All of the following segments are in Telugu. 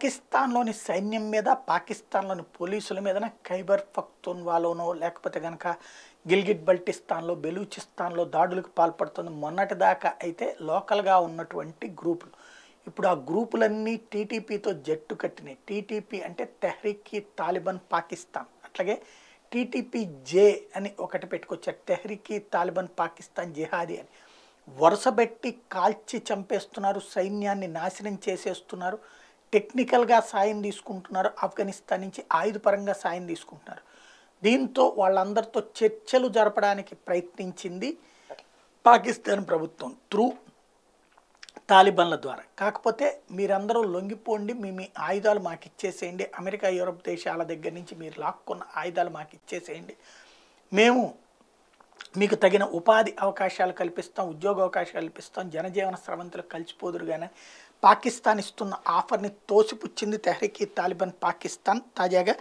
పాకిస్తాన్లోని సైన్యం మీద పాకిస్తాన్లోని పోలీసుల మీద ఖైబర్ పఖ్తున్వాలోనో లేకపోతే కనుక గిల్గిట్ బల్టిస్తాన్లో బెలూచిస్తాన్లో దాడులకు పాల్పడుతుంది మొన్నటిదాకా అయితే లోకల్గా ఉన్నటువంటి గ్రూపులు ఇప్పుడు ఆ గ్రూపులన్నీ టీటీపీతో జట్టు కట్టినాయి టీటీపీ అంటే తెహ్రీకి తాలిబాన్ పాకిస్తాన్ అట్లాగే టీటీపీ జే అని ఒకటి పెట్టుకొచ్చారు తెహ్రీకి తాలిబాన్ పాకిస్తాన్ జిహాదీ అని వరుసబెట్టి కాల్చి చంపేస్తున్నారు సైన్యాన్ని నాశనం చేసేస్తున్నారు టెక్నికల్గా సాయం తీసుకుంటున్నారు ఆఫ్ఘనిస్తాన్ నుంచి ఆయుధపరంగా సాయం తీసుకుంటున్నారు దీంతో వాళ్ళందరితో చర్చలు జరపడానికి ప్రయత్నించింది పాకిస్తాన్ ప్రభుత్వం త్రూ తాలిబన్ల ద్వారా కాకపోతే మీరందరూ లొంగిపోండి మీ మీ ఆయుధాలు మాకు ఇచ్చేసేయండి అమెరికా యూరప్ దేశాల దగ్గర నుంచి మీరు లాక్కున్న ఆయుధాలు మాకు ఇచ్చేసేయండి మేము మీకు తగిన उपाది అవకాశాలు కల్పిస్తాం ఉద్యోగ అవకాశాలు కల్పిస్తాం జనజీవన శ్రామంతలు కలిసిపోదురు గాని పాకిస్తాన్ ఇస్తున్న ఆఫర్ ని తోసిపుచ్చింది तहरीक-ఎ-తాలిబన్ పాకిస్తాన్ తాజేగా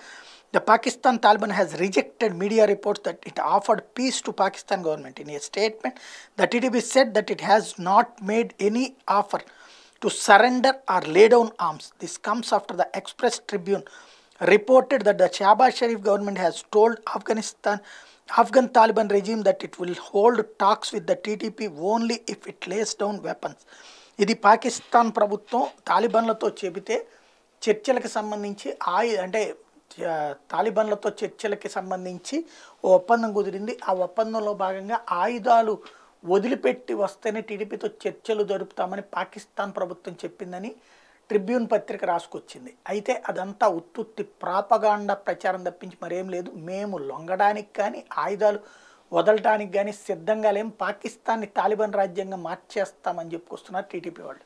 the Pakistan Taliban has rejected media reports that it offered peace to Pakistan government in a statement the TTP said that it has not made any offer to surrender or lay down arms this comes after the Express Tribune reported that the Shahbaz Sharif government has told Afghanistan Afghan Taliban regime that it will hold talks with the TTP only if it lays down weapons. ఇది పాకిస్తాన్ ప్రభుత్వం తాలిబన్లతో చెబితే చర్చలకు సంబంధించి ఆ అంటే తాలిబన్లతో చర్చలకి సంబంధించి ఓ ఒప్పందం కుదిరింది ఆ ఒప్పందంలో భాగంగా ఆయుధాలు వదిలిపెట్టి వస్తేనే టీడీపీతో చర్చలు జరుపుతామని పాకిస్తాన్ ప్రభుత్వం చెప్పిందని ట్రిబ్యూన్ పత్రిక రాసుకొచ్చింది అయితే అదంతా ఉత్తుత్తి ప్రాపగాండ ప్రచారం తప్పించి మరేం లేదు మేము లొంగడానికి కానీ ఆయుధాలు వదలటానికి కానీ సిద్ధంగా లేం పాకిస్తాన్ని తాలిబాన్ రాజ్యంగా మార్చేస్తామని చెప్పుకొస్తున్నారు టీడీపీ వాళ్ళు